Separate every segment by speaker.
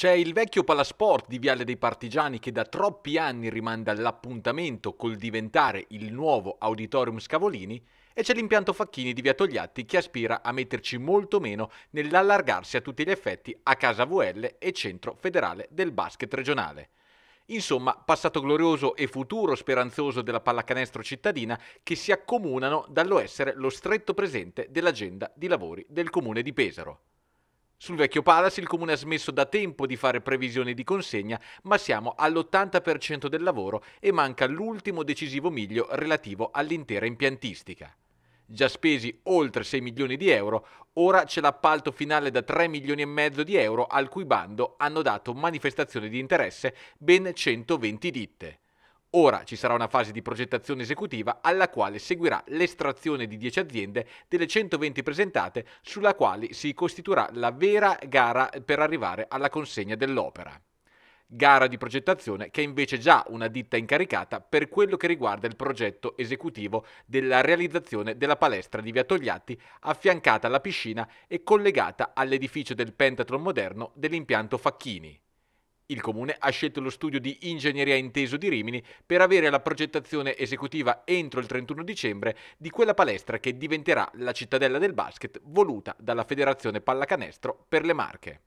Speaker 1: C'è il vecchio palasport di Viale dei Partigiani che da troppi anni rimanda l'appuntamento col diventare il nuovo Auditorium Scavolini e c'è l'impianto Facchini di Via Togliatti che aspira a metterci molto meno nell'allargarsi a tutti gli effetti a Casa VL e Centro Federale del Basket Regionale. Insomma, passato glorioso e futuro speranzoso della pallacanestro cittadina che si accomunano dallo essere lo stretto presente dell'agenda di lavori del comune di Pesaro. Sul vecchio Palace il comune ha smesso da tempo di fare previsioni di consegna, ma siamo all'80% del lavoro e manca l'ultimo decisivo miglio relativo all'intera impiantistica. Già spesi oltre 6 milioni di euro, ora c'è l'appalto finale da 3 milioni e mezzo di euro al cui bando hanno dato manifestazioni di interesse ben 120 ditte. Ora ci sarà una fase di progettazione esecutiva alla quale seguirà l'estrazione di 10 aziende delle 120 presentate sulla quale si costituirà la vera gara per arrivare alla consegna dell'opera. Gara di progettazione che è invece già una ditta incaricata per quello che riguarda il progetto esecutivo della realizzazione della palestra di Via Togliatti affiancata alla piscina e collegata all'edificio del Pentathlon moderno dell'impianto Facchini. Il comune ha scelto lo studio di ingegneria inteso di Rimini per avere la progettazione esecutiva entro il 31 dicembre di quella palestra che diventerà la cittadella del basket voluta dalla Federazione Pallacanestro per le Marche.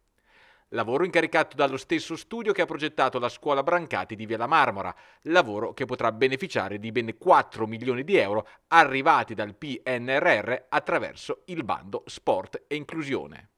Speaker 1: Lavoro incaricato dallo stesso studio che ha progettato la scuola Brancati di Via la Marmora, lavoro che potrà beneficiare di ben 4 milioni di euro arrivati dal PNRR attraverso il bando Sport e Inclusione.